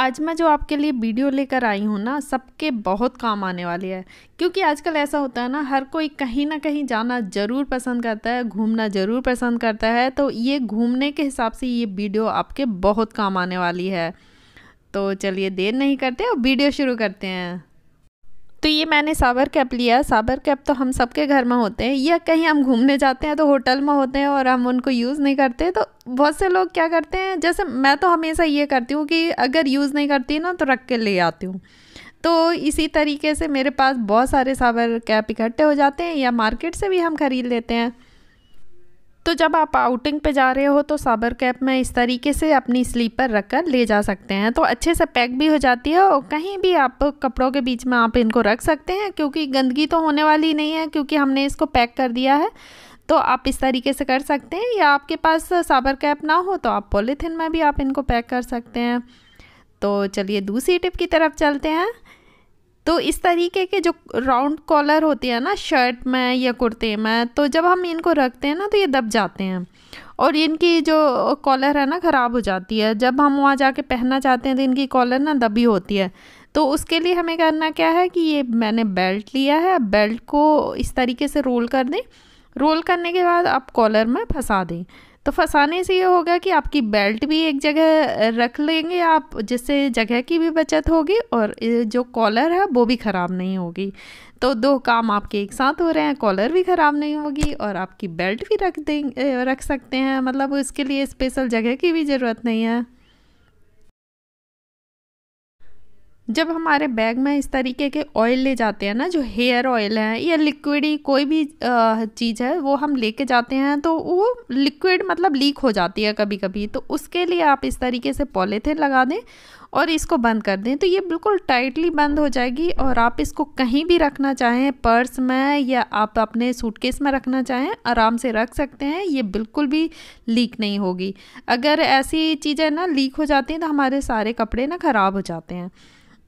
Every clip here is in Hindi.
आज मैं जो आपके लिए वीडियो लेकर आई हूँ ना सबके बहुत काम आने वाली है क्योंकि आजकल ऐसा होता है ना हर कोई कहीं ना कहीं जाना ज़रूर पसंद करता है घूमना ज़रूर पसंद करता है तो ये घूमने के हिसाब से ये वीडियो आपके बहुत काम आने वाली है तो चलिए देर नहीं करते और वीडियो शुरू करते हैं तो ये मैंने साबर कैप लिया साबर कैप तो हम सबके घर में होते हैं या कहीं हम घूमने जाते हैं तो होटल में होते हैं और हम उनको यूज़ नहीं करते तो बहुत से लोग क्या करते हैं जैसे मैं तो हमेशा ये करती हूँ कि अगर यूज़ नहीं करती ना तो रख के ले आती हूँ तो इसी तरीके से मेरे पास बहुत सारे साबर कैप इकट्ठे हो जाते हैं या मार्केट से भी हम ख़रीद लेते हैं तो जब आप आउटिंग पे जा रहे हो तो साबर कैप में इस तरीके से अपनी स्लीपर रख कर ले जा सकते हैं तो अच्छे से पैक भी हो जाती है और कहीं भी आप कपड़ों के बीच में आप इनको रख सकते हैं क्योंकि गंदगी तो होने वाली नहीं है क्योंकि हमने इसको पैक कर दिया है तो आप इस तरीके से कर सकते हैं या आपके पास साबर कैप ना हो तो आप पॉलीथिन में भी आप इनको पैक कर सकते हैं तो चलिए दूसरी टिप की तरफ चलते हैं तो इस तरीके के जो राउंड कॉलर होते हैं ना शर्ट में या कुर्ते में तो जब हम इनको रखते हैं ना तो ये दब जाते हैं और इनकी जो कॉलर है ना ख़राब हो जाती है जब हम वहाँ जाके पहनना चाहते हैं तो इनकी कॉलर ना दबी होती है तो उसके लिए हमें करना क्या है कि ये मैंने बेल्ट लिया है बेल्ट को इस तरीके से रोल कर दें रोल करने के बाद आप कॉलर में फंसा दें तो फंसाने से ये होगा कि आपकी बेल्ट भी एक जगह रख लेंगे आप जिससे जगह की भी बचत होगी और जो कॉलर है वो भी ख़राब नहीं होगी तो दो काम आपके एक साथ हो रहे हैं कॉलर भी ख़राब नहीं होगी और आपकी बेल्ट भी रख दें रख सकते हैं मतलब उसके लिए स्पेशल जगह की भी ज़रूरत नहीं है जब हमारे बैग में इस तरीके के ऑयल ले जाते हैं ना जो हेयर ऑयल है या लिक्विड ही कोई भी चीज़ है वो हम लेके जाते हैं तो वो लिक्विड मतलब लीक हो जाती है कभी कभी तो उसके लिए आप इस तरीके से पॉलीथीन लगा दें और इसको बंद कर दें तो ये बिल्कुल टाइटली बंद हो जाएगी और आप इसको कहीं भी रखना चाहें पर्स में या आप अपने सूटकेस में रखना चाहें आराम से रख सकते हैं ये बिल्कुल भी लीक नहीं होगी अगर ऐसी चीज़ें ना लीक हो जाती हैं तो हमारे सारे कपड़े ना ख़राब हो जाते हैं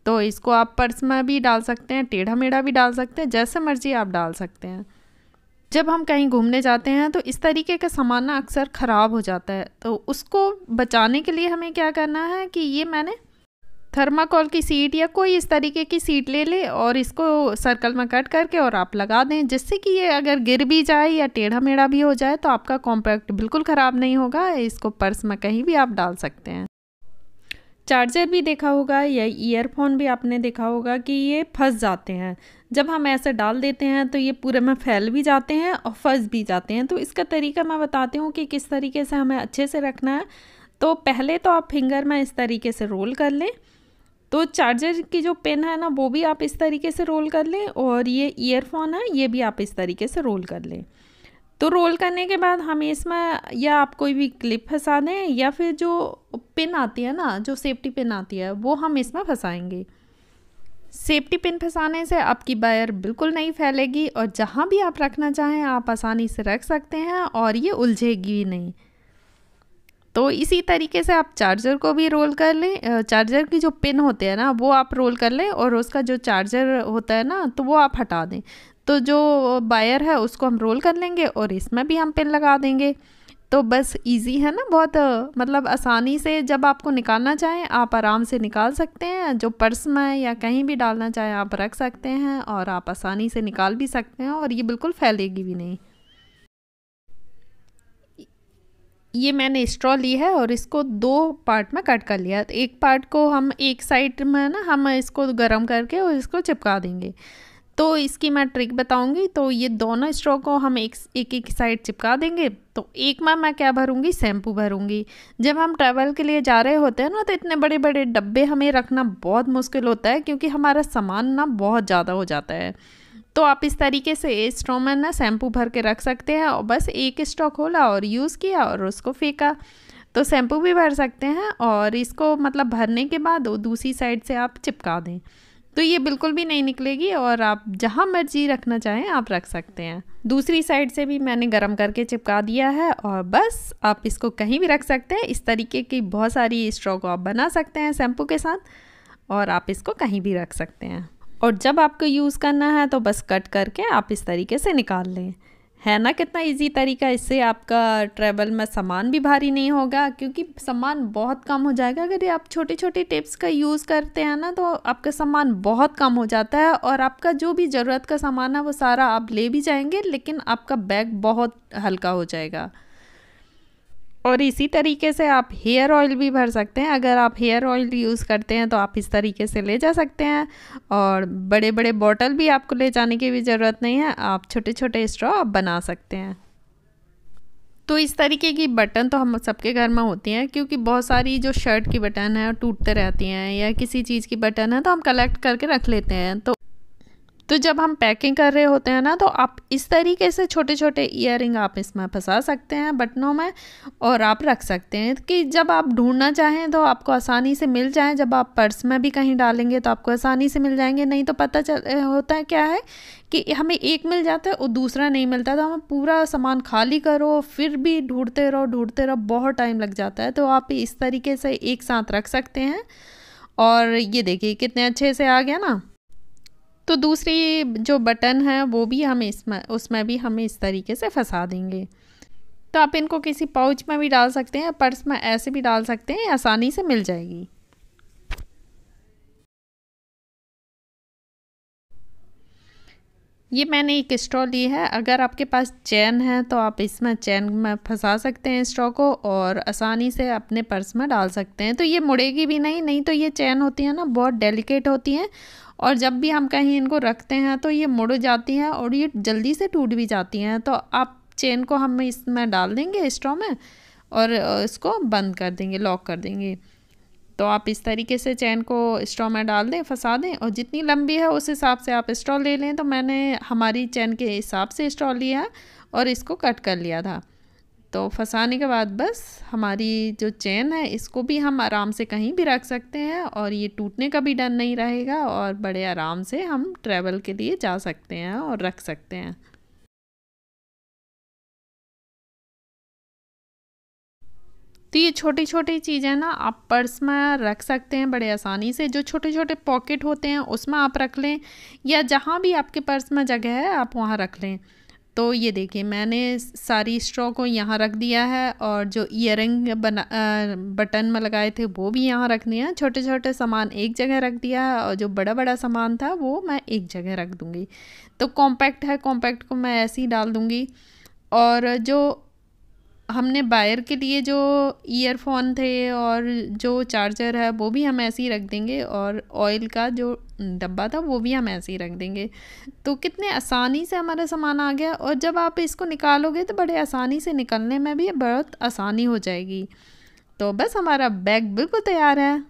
तो इसको आप पर्स में भी डाल सकते हैं टेढ़ा मेढ़ा भी डाल सकते हैं जैसे मर्जी आप डाल सकते हैं जब हम कहीं घूमने जाते हैं तो इस तरीके का सामान ना अक्सर ख़राब हो जाता है तो उसको बचाने के लिए हमें क्या करना है कि ये मैंने थर्माकोल की सीट या कोई इस तरीके की सीट ले ले और इसको सर्कल में कट करके और आप लगा दें जिससे कि ये अगर गिर भी जाए या टेढ़ा मेढ़ा भी हो जाए तो आपका कॉम्पैक्ट बिल्कुल ख़राब नहीं होगा इसको पर्स में कहीं भी आप डाल सकते हैं चार्जर भी देखा होगा या ईयरफोन भी आपने देखा होगा कि ये फंस जाते हैं जब हम ऐसे डाल देते हैं तो ये पूरे में फैल भी जाते हैं और फंस भी जाते हैं तो इसका तरीका मैं बताती हूँ कि किस तरीके से हमें अच्छे से रखना है तो पहले तो आप फिंगर में इस तरीके से रोल कर लें तो चार्जर की जो पेन है ना वो भी आप इस तरीके से रोल कर लें और ये ईयरफोन है ये भी आप इस तरीके से रोल कर लें तो रोल करने के बाद हमें इसमें या आप कोई भी क्लिप फंसा दें या फिर जो पिन आती है ना जो सेफ्टी पिन आती है वो हम इसमें फंसाएंगे सेफ्टी पिन फंसाने से आपकी बायर बिल्कुल नहीं फैलेगी और जहाँ भी आप रखना चाहें आप आसानी से रख सकते हैं और ये उलझेगी नहीं तो इसी तरीके से आप चार्जर को भी रोल कर लें चार्जर की जो पिन होते हैं ना वो आप रोल कर लें और उसका जो चार्जर होता है ना तो वो आप हटा दें तो जो बायर है उसको हम रोल कर लेंगे और इसमें भी हम पिन लगा देंगे तो बस इजी है ना बहुत मतलब आसानी से जब आपको निकालना चाहें आप आराम से निकाल सकते हैं जो पर्स में या कहीं भी डालना चाहें आप रख सकते हैं और आप आसानी से निकाल भी सकते हैं और ये बिल्कुल फैलेगी भी नहीं ये मैंने स्ट्रॉ ली है और इसको दो पार्ट में कट कर लिया एक पार्ट को हम एक साइड में ना हम इसको गर्म करके और इसको चिपका देंगे तो इसकी मैं ट्रिक बताऊंगी तो ये दोनों स्ट्रो को हम एक एक, एक साइड चिपका देंगे तो एक में मैं क्या भरूंगी शैम्पू भरूंगी जब हम ट्रैवल के लिए जा रहे होते हैं ना तो इतने बड़े बड़े डब्बे हमें रखना बहुत मुश्किल होता है क्योंकि हमारा सामान ना बहुत ज़्यादा हो जाता है तो आप इस तरीके से एक स्ट्रो में ना शैम्पू भर के रख सकते हैं और बस एक स्ट्रो खोला और यूज़ किया और उसको फेंका तो शैम्पू भी भर सकते हैं और इसको मतलब भरने के बाद वो दूसरी साइड से आप चिपका दें तो ये बिल्कुल भी नहीं निकलेगी और आप जहाँ मर्जी रखना चाहें आप रख सकते हैं दूसरी साइड से भी मैंने गर्म करके चिपका दिया है और बस आप इसको कहीं भी रख सकते हैं इस तरीके की बहुत सारी स्ट्रॉ को आप बना सकते हैं शैम्पू के साथ और आप इसको कहीं भी रख सकते हैं और जब आपको यूज़ करना है तो बस कट करके आप इस तरीके से निकाल लें है ना कितना इजी तरीका इससे आपका ट्रैवल में सामान भी भारी नहीं होगा क्योंकि सामान बहुत कम हो जाएगा अगर ये आप छोटे छोटे टिप्स का यूज़ करते हैं ना तो आपका सामान बहुत कम हो जाता है और आपका जो भी ज़रूरत का सामान है वो सारा आप ले भी जाएंगे लेकिन आपका बैग बहुत हल्का हो जाएगा और इसी तरीके से आप हेयर ऑयल भी भर सकते हैं अगर आप हेयर ऑयल यूज़ करते हैं तो आप इस तरीके से ले जा सकते हैं और बड़े बड़े बॉटल भी आपको ले जाने की भी ज़रूरत नहीं है आप छोटे छोटे स्ट्रॉ आप बना सकते हैं तो इस तरीके की बटन तो हम सबके घर में होती हैं क्योंकि बहुत सारी जो शर्ट की बटन है टूटते रहती हैं या किसी चीज़ की बटन है तो हम कलेक्ट करके रख लेते हैं तो तो जब हम पैकिंग कर रहे होते हैं ना तो आप इस तरीके से छोटे छोटे ईयर आप इसमें फंसा सकते हैं बटनों में और आप रख सकते हैं कि जब आप ढूंढना चाहें तो आपको आसानी से मिल जाएँ जब आप पर्स में भी कहीं डालेंगे तो आपको आसानी से मिल जाएंगे नहीं तो पता चल होता है क्या है कि हमें एक मिल जाता है और दूसरा नहीं मिलता तो हमें पूरा सामान खाली करो फिर भी ढूंढते रहो ढूंढते रहो बहुत टाइम लग जाता है तो आप इस तरीके से एक साथ रख सकते हैं और ये देखिए कितने अच्छे से आ गया ना तो दूसरी जो बटन है वो भी हम इसमें उसमें भी हम इस तरीके से फंसा देंगे तो आप इनको किसी पाउच में भी डाल सकते हैं पर्स में ऐसे भी डाल सकते हैं आसानी से मिल जाएगी ये मैंने एक स्ट्रॉ ली है अगर आपके पास चैन है तो आप इसमें चैन में फंसा सकते हैं स्ट्रॉ को और आसानी से अपने पर्स में डाल सकते हैं तो ये मुड़ेगी भी नहीं नहीं तो ये चैन होती है ना बहुत डेलिकेट होती हैं और जब भी हम कहीं इनको रखते हैं तो ये मुड़ जाती हैं और ये जल्दी से टूट भी जाती हैं तो आप चेन को हम इसमें डाल देंगे स्ट्रॉ में और इसको बंद कर देंगे लॉक कर देंगे तो आप इस तरीके से चैन को स्ट्रॉ में डाल दें फंसा दें और जितनी लंबी है उस हिसाब से आप स्ट्रॉ ले लें तो मैंने हमारी चैन के हिसाब से स्ट्रॉ लिया और इसको कट कर लिया था तो फंसाने के बाद बस हमारी जो चैन है इसको भी हम आराम से कहीं भी रख सकते हैं और ये टूटने का भी डर नहीं रहेगा और बड़े आराम से हम ट्रैवल के लिए जा सकते हैं और रख सकते हैं तो ये छोटी छोटी चीज़ें ना आप पर्स में रख सकते हैं बड़े आसानी से जो छोटे छोटे पॉकेट होते हैं उसमें आप रख लें या जहाँ भी आपके पर्स में जगह है आप वहाँ रख लें तो ये देखिए मैंने सारी स्ट्रॉ को यहाँ रख दिया है और जो इयर बना बटन में लगाए थे वो भी यहाँ रख दिया है छोटे छोटे सामान एक जगह रख दिया है और जो बड़ा बड़ा सामान था वो मैं एक जगह रख दूँगी तो कॉम्पैक्ट है कॉम्पैक्ट को मैं ऐसे ही डाल दूँगी और जो हमने बायर के लिए जो ईयरफोन थे और जो चार्जर है वो भी हम ऐसे ही रख देंगे और ऑयल का जो डब्बा था वो भी हम ऐसे ही रख देंगे तो कितने आसानी से हमारा सामान आ गया और जब आप इसको निकालोगे तो बड़े आसानी से निकलने में भी बहुत आसानी हो जाएगी तो बस हमारा बैग बिल्कुल तैयार है